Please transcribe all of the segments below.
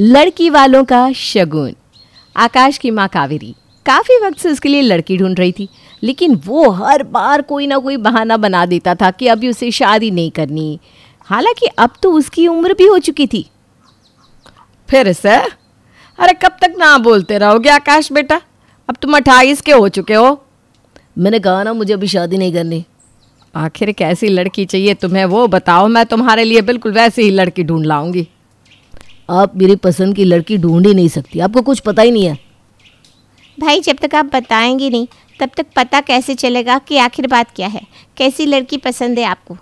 लड़की वालों का शगुन आकाश की माँ कावेरी काफ़ी वक्त से उसके लिए लड़की ढूंढ रही थी लेकिन वो हर बार कोई ना कोई बहाना बना देता था कि अभी उसे शादी नहीं करनी हालांकि अब तो उसकी उम्र भी हो चुकी थी फिर से अरे कब तक ना बोलते रहोगे आकाश बेटा अब तुम अट्ठाईस के हो चुके हो मैंने कहा ना मुझे अभी शादी नहीं करनी आखिर कैसी लड़की चाहिए तुम्हें वो बताओ मैं तुम्हारे लिए बिल्कुल वैसी ही लड़की ढूंढ लाऊंगी आप मेरी पसंद की लड़की ढूंढ ही नहीं सकती आपको कुछ पता ही नहीं है भाई जब तक आप बताएंगे नहीं तब तक पता कैसे चलेगा कि आखिर बात क्या है कैसी लड़की पसंद है आपको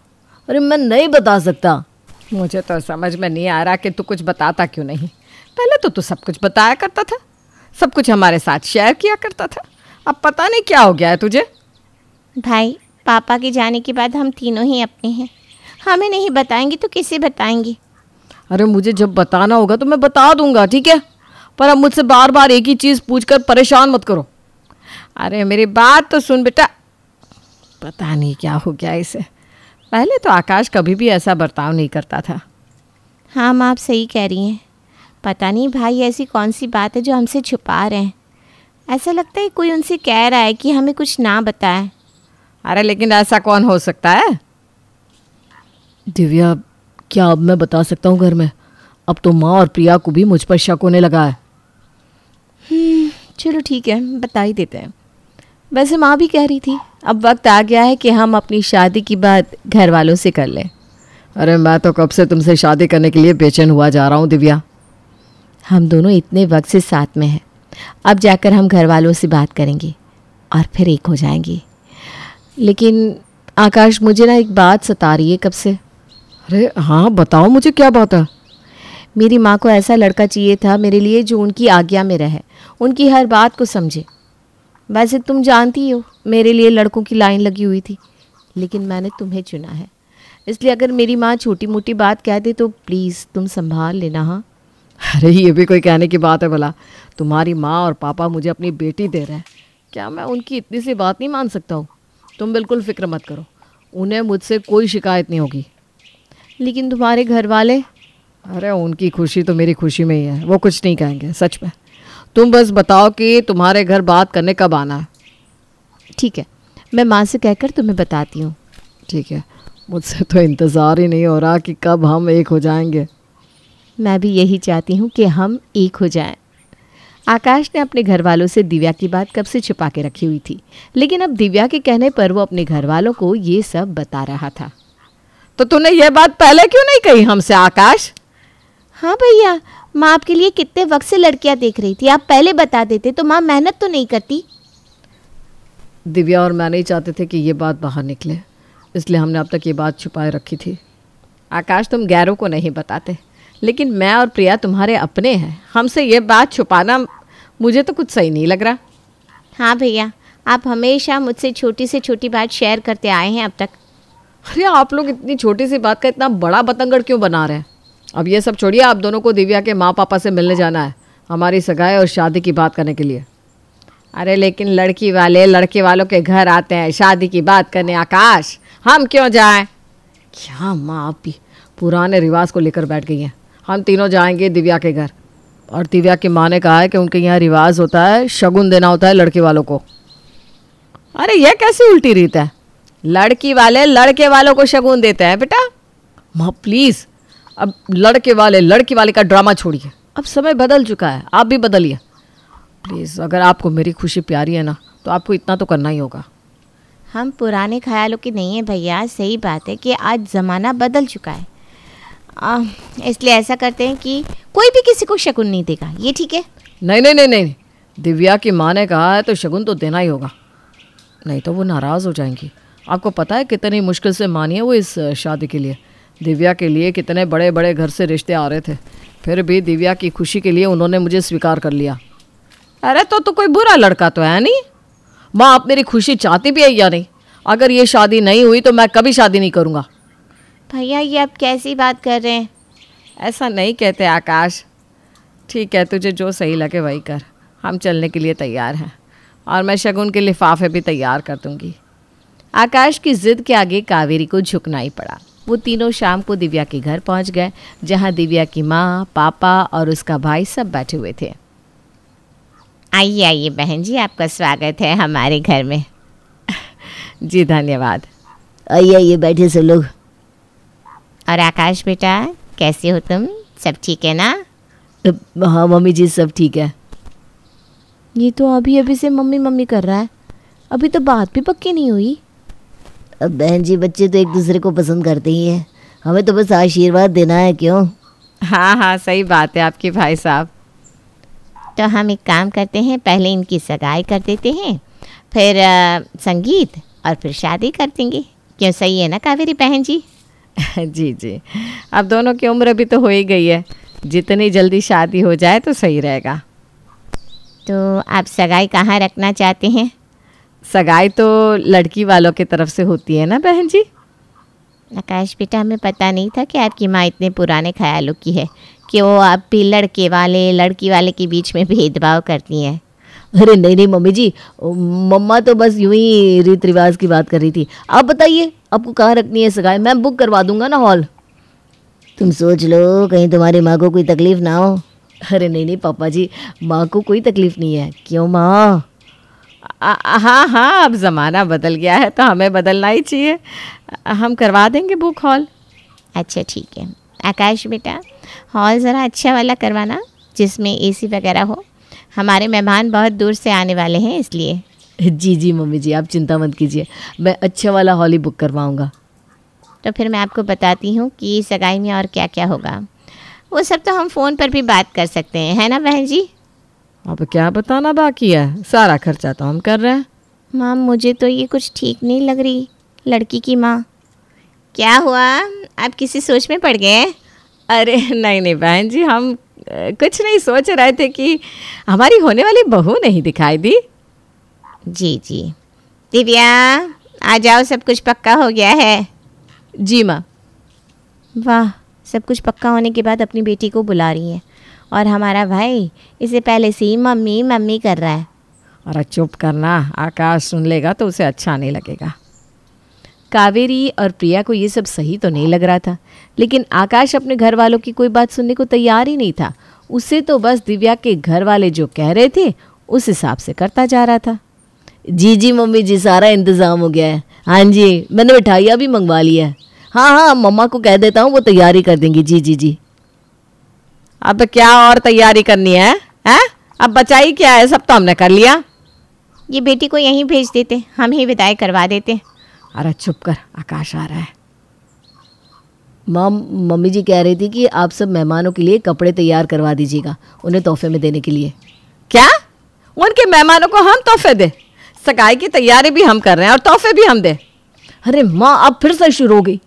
अरे मैं नहीं बता सकता मुझे तो समझ में नहीं आ रहा कि तू कुछ बताता क्यों नहीं पहले तो तू सब कुछ बताया करता था सब कुछ हमारे साथ शेयर किया करता था अब पता नहीं क्या हो गया है तुझे भाई पापा के जाने के बाद हम तीनों ही अपने हैं हमें नहीं बताएंगे तो किसे बताएंगे अरे मुझे जब बताना होगा तो मैं बता दूंगा ठीक है पर अब मुझसे बार बार एक ही चीज़ पूछ कर परेशान मत करो अरे मेरी बात तो सुन बेटा पता नहीं क्या हो गया इसे पहले तो आकाश कभी भी ऐसा बर्ताव नहीं करता था हाँ माँ आप सही कह रही हैं पता नहीं भाई ऐसी कौन सी बात है जो हमसे छुपा रहे हैं ऐसा लगता है कोई उनसे कह रहा है कि हमें कुछ ना बताए अरे लेकिन ऐसा कौन हो सकता है दिव्या क्या अब मैं बता सकता हूँ घर में अब तो माँ और प्रिया को भी मुझ पर शक होने लगा है हम्म, चलो ठीक है बता ही देते हैं वैसे माँ भी कह रही थी अब वक्त आ गया है कि हम अपनी शादी की बात घर वालों से कर लें अरे मैं तो कब से तुमसे शादी करने के लिए बेचैन हुआ जा रहा हूँ दिव्या हम दोनों इतने वक्त से साथ में हैं अब जाकर हम घर वालों से बात करेंगे और फिर एक हो जाएंगी लेकिन आकाश मुझे ना एक बात सता रही है कब से अरे हाँ बताओ मुझे क्या बात है मेरी माँ को ऐसा लड़का चाहिए था मेरे लिए जो उनकी आज्ञा में रहे उनकी हर बात को समझे वैसे तुम जानती हो मेरे लिए लड़कों की लाइन लगी हुई थी लेकिन मैंने तुम्हें चुना है इसलिए अगर मेरी माँ छोटी मोटी बात कह दे तो प्लीज़ तुम संभाल लेना हाँ अरे ये भी कोई कहने की बात है भला तुम्हारी माँ और पापा मुझे अपनी बेटी दे रहे हैं क्या मैं उनकी इतनी सी बात नहीं मान सकता हूँ तुम बिल्कुल फिक्र मत करो उन्हें मुझसे कोई शिकायत नहीं होगी लेकिन तुम्हारे घर वाले अरे उनकी खुशी तो मेरी खुशी में ही है वो कुछ नहीं कहेंगे सच में तुम बस बताओ कि तुम्हारे घर बात करने कब आना है ठीक है मैं माँ से कहकर तुम्हें बताती हूँ ठीक है मुझसे तो इंतज़ार ही नहीं हो रहा कि कब हम एक हो जाएंगे मैं भी यही चाहती हूँ कि हम एक हो जाएं। आकाश ने अपने घर वालों से दिव्या की बात कब से छिपा के रखी हुई थी लेकिन अब दिव्या के कहने पर वो अपने घर वालों को ये सब बता रहा था तो तूने ये बात पहले क्यों नहीं कही हमसे आकाश हाँ भैया माँ आपके लिए कितने वक्त से लड़कियाँ देख रही थी आप पहले बता देते तो माँ मेहनत तो नहीं करती दिव्या और मैं नहीं चाहते थे कि ये बात बाहर निकले इसलिए हमने अब तक ये बात छुपाए रखी थी आकाश तुम गैरों को नहीं बताते लेकिन मैं और प्रिया तुम्हारे अपने हैं हमसे ये बात छुपाना मुझे तो कुछ सही नहीं लग रहा हाँ भैया आप हमेशा मुझसे छोटी से छोटी बात शेयर करते आए हैं अब तक अरे आप लोग इतनी छोटी सी बात का इतना बड़ा बतंगड़ क्यों बना रहे हैं अब ये सब छोड़िए आप दोनों को दिव्या के माँ पापा से मिलने जाना है हमारी सगाई और शादी की बात करने के लिए अरे लेकिन लड़की वाले लड़के वालों के घर आते हैं शादी की बात करने आकाश हम क्यों जाएं क्या माँ आप भी पुराने रिवाज को लेकर बैठ गई हैं हम तीनों जाएंगे दिव्या के घर और दिव्या की माँ ने कहा है कि उनके यहाँ रिवाज होता है शगुन देना होता है लड़के वालों को अरे यह कैसी उल्टी रीत है लड़की वाले लड़के वालों को शगुन देते हैं बेटा माँ प्लीज़ अब लड़के वाले लड़की वाले का ड्रामा छोड़िए अब समय बदल चुका है आप भी बदलिए प्लीज़ अगर आपको मेरी खुशी प्यारी है ना तो आपको इतना तो करना ही होगा हम पुराने ख्यालों के नहीं है भैया सही बात है कि आज ज़माना बदल चुका है इसलिए ऐसा करते हैं कि कोई भी किसी को शगुन नहीं देगा ये ठीक है नहीं नहीं नहीं नहीं दिव्या की माँ ने कहा है तो शगुन तो देना ही होगा नहीं तो वो नाराज़ हो जाएंगी आपको पता है कितनी मुश्किल से मानी है वो इस शादी के लिए दिव्या के लिए कितने बड़े बड़े घर से रिश्ते आ रहे थे फिर भी दिव्या की खुशी के लिए उन्होंने मुझे स्वीकार कर लिया अरे तो तो कोई बुरा लड़का तो है नहीं माँ आप मेरी खुशी चाहती भी है या नहीं अगर ये शादी नहीं हुई तो मैं कभी शादी नहीं करूँगा भैया ये आप कैसी बात कर रहे हैं ऐसा नहीं कहते आकाश ठीक है तुझे जो सही लगे वही कर हम चलने के लिए तैयार हैं और मैं शगुन के लिफाफे भी तैयार कर दूँगी आकाश की जिद के आगे कावेरी को झुकना ही पड़ा वो तीनों शाम को दिव्या के घर पहुंच गए जहां दिव्या की माँ पापा और उसका भाई सब बैठे हुए थे आइए आइए बहन जी आपका स्वागत है हमारे घर में जी धन्यवाद आइए आइए बैठे सब लोग और आकाश बेटा कैसे हो तुम सब ठीक है ना हाँ मम्मी जी सब ठीक है ये तो अभी अभी से मम्मी मम्मी कर रहा है अभी तो बात भी पक्की नहीं हुई अब बहन जी बच्चे तो एक दूसरे को पसंद करते ही हैं हमें तो बस आशीर्वाद देना है क्यों हाँ हाँ सही बात है आपके भाई साहब तो हम एक काम करते हैं पहले इनकी सगाई कर देते हैं फिर आ, संगीत और फिर शादी कर देंगे क्यों सही है ना कावेरी बहन जी जी जी अब दोनों की उम्र अभी तो हो ही गई है जितनी जल्दी शादी हो जाए तो सही रहेगा तो आप सगाई कहाँ रखना चाहते हैं सगाई तो लड़की वालों की तरफ से होती है ना बहन जी आकाश बेटा हमें पता नहीं था कि आपकी माँ इतने पुराने ख्यालों की है कि वो आप भी लड़के वाले लड़की वाले के बीच में भेदभाव करती हैं अरे नहीं नहीं मम्मी जी मम्मा तो बस यूं ही रीत रिवाज की बात कर रही थी आप बताइए आपको कहाँ रखनी है सगाई मैं बुक करवा दूंगा ना हॉल तुम सोच लो कहीं तुम्हारी माँ को कोई तकलीफ़ ना हो अरे नहीं नहीं पापा जी माँ को कोई तकलीफ़ नहीं है क्यों माँ हाँ हाँ अब ज़माना बदल गया है तो हमें बदलना ही चाहिए हम करवा देंगे बुक हॉल अच्छा ठीक है आकाश बेटा हॉल ज़रा अच्छा वाला करवाना जिसमें एसी वगैरह हो हमारे मेहमान बहुत दूर से आने वाले हैं इसलिए जी जी मम्मी जी आप चिंता मत कीजिए मैं अच्छा वाला हॉल ही बुक करवाऊँगा तो फिर मैं आपको बताती हूँ कि सगाई में और क्या क्या होगा वो सब तो हम फ़ोन पर भी बात कर सकते हैं है ना बहन जी अब क्या बताना बाकी है सारा खर्चा तो हम कर रहे हैं माँ मुझे तो ये कुछ ठीक नहीं लग रही लड़की की माँ क्या हुआ आप किसी सोच में पड़ गए अरे नहीं नहीं बहन जी हम कुछ नहीं सोच रहे थे कि हमारी होने वाली बहू नहीं दिखाई दी जी जी दिव्या आ जाओ सब कुछ पक्का हो गया है जी माँ वाह सब कुछ पक्का होने के बाद अपनी बेटी को बुला रही है और हमारा भाई इसे पहले से ही मम्मी मम्मी कर रहा है और चुप करना आकाश सुन लेगा तो उसे अच्छा नहीं लगेगा कावेरी और प्रिया को ये सब सही तो नहीं लग रहा था लेकिन आकाश अपने घर वालों की कोई बात सुनने को तैयार ही नहीं था उसे तो बस दिव्या के घर वाले जो कह रहे थे उस हिसाब से करता जा रहा था जी जी मम्मी जी सारा इंतज़ाम हो गया है हाँ जी मैंने मिठाइयाँ भी मंगवा लिया है हाँ हाँ मम्मा को कह देता हूँ वो तैयारी कर देंगी जी जी जी अब क्या और तैयारी करनी है हैं? अब बचाई क्या है सब तो हमने कर लिया ये बेटी को यहीं भेज देते हम ही विदाई करवा देते अरे छुप कर आकाश आ रहा है मम मम्मी जी कह रही थी कि आप सब मेहमानों के लिए कपड़े तैयार करवा दीजिएगा उन्हें तोहफे में देने के लिए क्या उनके मेहमानों को हम तोहफे दे सगाई की तैयारी भी हम कर रहे हैं और तोहफे भी हम दे अरे माँ अब फिर से शुरू हो गई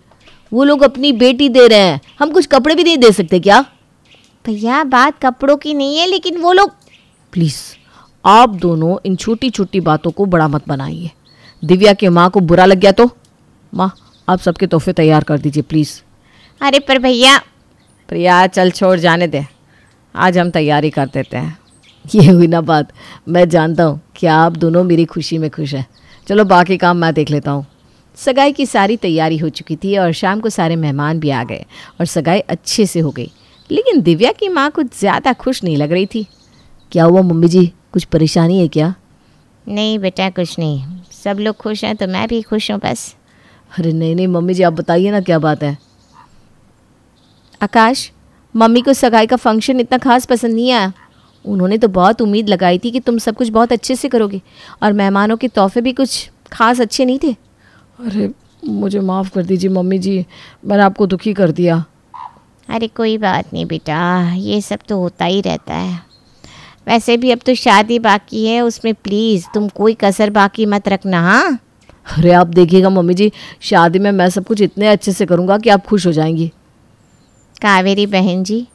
वो लोग अपनी बेटी दे रहे हैं हम कुछ कपड़े भी नहीं दे सकते क्या भैया बात कपड़ों की नहीं है लेकिन वो लोग प्लीज़ आप दोनों इन छोटी छोटी बातों को बड़ा मत बनाइए दिव्या की माँ को बुरा लग गया तो माँ आप सबके तोहफे तैयार कर दीजिए प्लीज़ अरे पर भैया प्रिया चल छोड़ जाने दे आज हम तैयारी कर देते हैं ये हुई ना बात मैं जानता हूँ कि आप दोनों मेरी खुशी में खुश हैं चलो बाकी काम मैं देख लेता हूँ सगाई की सारी तैयारी हो चुकी थी और शाम को सारे मेहमान भी आ गए और सगाई अच्छे से हो गई लेकिन दिव्या की माँ कुछ ज़्यादा खुश नहीं लग रही थी क्या हुआ मम्मी जी कुछ परेशानी है क्या नहीं बेटा कुछ नहीं सब लोग खुश हैं तो मैं भी खुश हूँ बस अरे नहीं नहीं मम्मी जी आप बताइए ना क्या बात है आकाश मम्मी को सगाई का फंक्शन इतना खास पसंद नहीं आया उन्होंने तो बहुत उम्मीद लगाई थी कि तुम सब कुछ बहुत अच्छे से करोगे और मेहमानों के तोहफे भी कुछ खास अच्छे नहीं थे अरे मुझे माफ़ कर दीजिए मम्मी जी मैंने आपको दुखी कर दिया अरे कोई बात नहीं बेटा ये सब तो होता ही रहता है वैसे भी अब तो शादी बाकी है उसमें प्लीज़ तुम कोई कसर बाकी मत रखना हाँ अरे आप देखिएगा मम्मी जी शादी में मैं सब कुछ इतने अच्छे से करूँगा कि आप खुश हो जाएंगी कावेरी बहन जी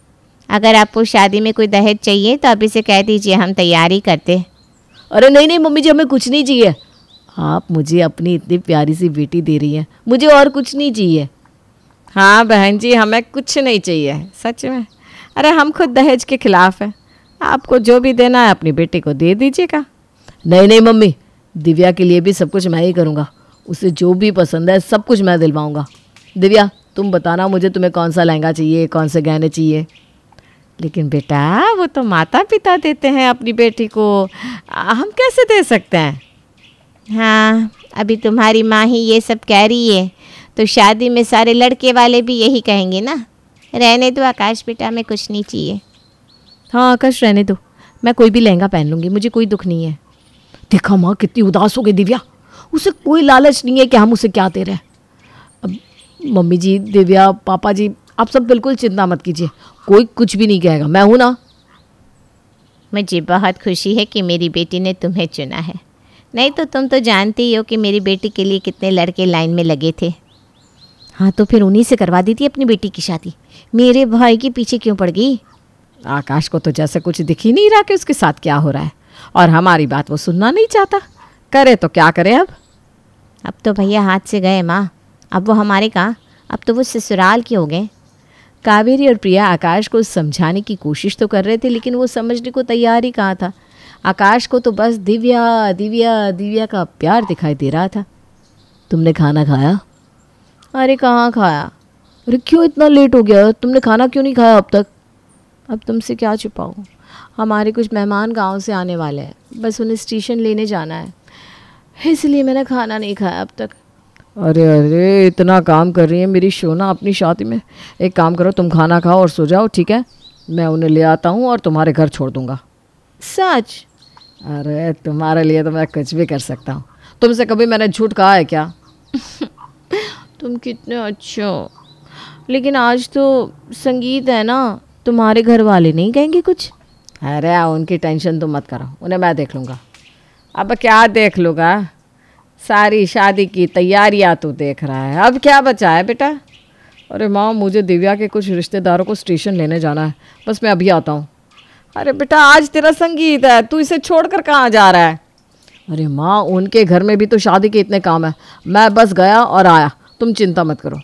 अगर आपको शादी में कोई दहेज चाहिए तो अभी से कह दीजिए हम तैयारी करते अरे नहीं नहीं मम्मी जी हमें कुछ नहीं चाहिए आप मुझे अपनी इतनी प्यारी सी बेटी दे रही हैं मुझे और कुछ नहीं चाहिए हाँ बहन जी हमें कुछ नहीं चाहिए सच में अरे हम खुद दहेज के खिलाफ हैं आपको जो भी देना है अपनी बेटी को दे दीजिएगा नहीं नहीं मम्मी दिव्या के लिए भी सब कुछ मैं ही करूँगा उसे जो भी पसंद है सब कुछ मैं दिलवाऊँगा दिव्या तुम बताना मुझे तुम्हें कौन सा लहंगा चाहिए कौन से गहने चाहिए लेकिन बेटा वो तो माता पिता देते हैं अपनी बेटी को हम कैसे दे सकते हैं हाँ अभी तुम्हारी माँ ही ये सब कह रही है तो शादी में सारे लड़के वाले भी यही कहेंगे ना रहने दो आकाश बेटा हमें कुछ नहीं चाहिए हाँ आकाश रहने दो मैं कोई भी लहंगा पहन लूँगी मुझे कोई दुख नहीं है देखा माँ कितनी उदास हो गई दिव्या उसे कोई लालच नहीं है कि हम उसे क्या दे रहे हैं अब मम्मी जी दिव्या पापा जी आप सब बिल्कुल चिंता मत कीजिए कोई कुछ भी नहीं कहेगा मैं हूँ ना मुझे बहुत खुशी है कि मेरी बेटी ने तुम्हें चुना है नहीं तो तुम तो जानती ही हो कि मेरी बेटी के लिए कितने लड़के लाइन में लगे थे हाँ तो फिर उन्हीं से करवा दी थी अपनी बेटी की शादी मेरे भाई के पीछे क्यों पड़ गई आकाश को तो जैसे कुछ दिख ही नहीं रहा कि उसके साथ क्या हो रहा है और हमारी बात वो सुनना नहीं चाहता करे तो क्या करे अब अब तो भैया हाथ से गए माँ अब वो हमारे कहाँ अब तो वो ससुराल के हो गए कावेरी और प्रिया आकाश को समझाने की कोशिश तो कर रहे थे लेकिन वो समझने को तैयार ही कहाँ था आकाश को तो बस दिव्या दिव्या दिव्या का प्यार दिखाई दे रहा था तुमने खाना खाया अरे कहाँ खाया अरे क्यों इतना लेट हो गया तुमने खाना क्यों नहीं खाया अब तक अब तुमसे क्या छुपाऊँ हमारे कुछ मेहमान गांव से आने वाले हैं बस उन्हें स्टेशन लेने जाना है इसलिए मैंने खाना नहीं खाया अब तक अरे अरे इतना काम कर रही है मेरी शोना अपनी शादी में एक काम करो तुम खाना खाओ और सो जाओ ठीक है मैं उन्हें ले आता हूँ और तुम्हारे घर छोड़ दूँगा सच अरे तुम्हारे लिए तो मैं कुछ भी कर सकता हूँ तुमसे कभी मैंने झूठ कहा है क्या तुम कितने अच्छे हो लेकिन आज तो संगीत है ना तुम्हारे घर वाले नहीं कहेंगे कुछ अरे उनकी टेंशन तो मत करो उन्हें मैं देख लूँगा अब क्या देख लूँगा सारी शादी की तैयारियाँ तो देख रहा है अब क्या बचा है बेटा अरे माँ मुझे दिव्या के कुछ रिश्तेदारों को स्टेशन लेने जाना है बस मैं अभी आता हूँ अरे बेटा आज तेरा संगीत है तू इसे छोड़ कर कहाँ जा रहा है अरे माँ उनके घर में भी तो शादी के इतने काम है मैं बस गया और आया तुम चिंता मत करो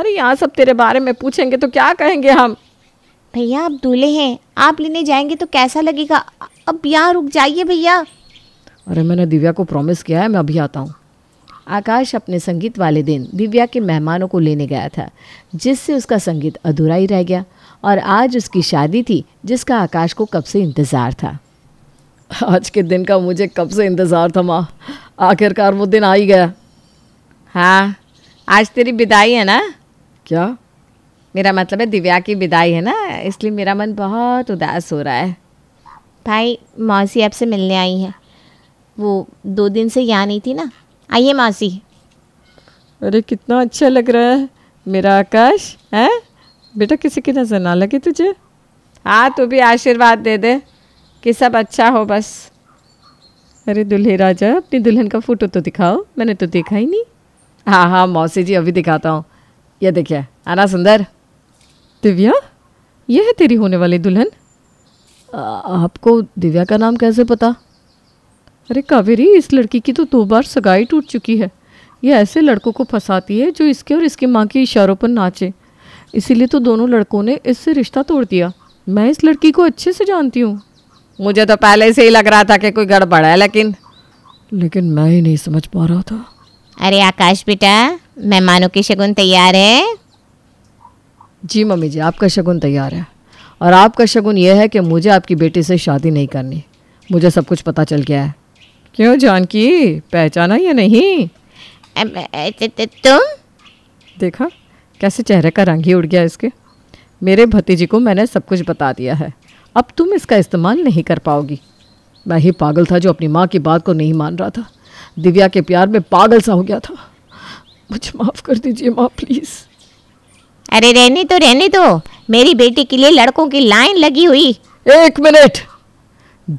अरे यहाँ सब तेरे बारे में पूछेंगे तो क्या कहेंगे हम भैया आप दूल्हे हैं आप लेने जाएंगे तो कैसा लगेगा अब यहाँ रुक जाइए भैया अरे मैंने दिव्या को प्रॉमिस किया है मैं अभी आता हूँ आकाश अपने संगीत वाले दिन दिव्या के मेहमानों को लेने गया था जिससे उसका संगीत अधूरा ही रह गया और आज उसकी शादी थी जिसका आकाश को कब से इंतज़ार था आज के दिन का मुझे कब से इंतज़ार था माँ आखिरकार वो दिन आ ही गया हाँ आज तेरी विदाई है ना क्या मेरा मतलब है दिव्या की विदाई है ना इसलिए मेरा मन बहुत उदास हो रहा है भाई मौसी आपसे मिलने आई है वो दो दिन से यहाँ नहीं थी ना आइए मौसी अरे कितना अच्छा लग रहा है मेरा आकाश है बेटा किसी की नज़र ना लगे तुझे हाँ तू भी आशीर्वाद दे दे कि सब अच्छा हो बस अरे दुल्हे राजा अपनी दुल्हन का फ़ोटो तो दिखाओ मैंने तो देखा ही नहीं हाँ हाँ मौसी जी अभी दिखाता हूँ ये देखिए आना सुंदर दिव्या ये है तेरी होने वाली दुल्हन आपको दिव्या का नाम कैसे पता अरे कावेरी इस लड़की की तो दो बार सगाई टूट चुकी है ये ऐसे लड़कों को फंसाती है जो इसके और इसकी माँ के इशारों पर नाचे इसीलिए तो दोनों लड़कों ने इससे रिश्ता तोड़ दिया मैं इस लड़की को अच्छे से जानती हूँ मुझे तो पहले से ही लग रहा था कि कोई गड़बड़ है लेकिन लेकिन मैं ही नहीं समझ पा रहा था अरे आकाश बेटा मेहमानों की शगुन तैयार है जी मम्मी जी आपका शगुन तैयार है और आपका शगुन यह है कि मुझे आपकी बेटी से शादी नहीं करनी मुझे सब कुछ पता चल गया है क्यों जानकी पहचाना या नहीं तुम देखा कैसे चेहरे का रंग ही उड़ गया इसके मेरे भतीजी को मैंने सब कुछ बता दिया है अब तुम इसका इस्तेमाल नहीं कर पाओगी मैं ही पागल था जो अपनी माँ की बात को नहीं मान रहा था दिव्या के प्यार में पागल सा हो गया था मुझे माफ़ कर दीजिए माँ प्लीज़ अरे रहने तो रहने दो मेरी बेटी के लिए लड़कों की लाइन लगी हुई एक मिनट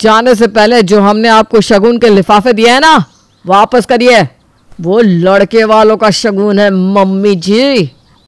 जाने से पहले जो हमने आपको शगुन के लिफाफे दिए है ना वापस करिए वो लड़के वालों का शगुन है मम्मी जी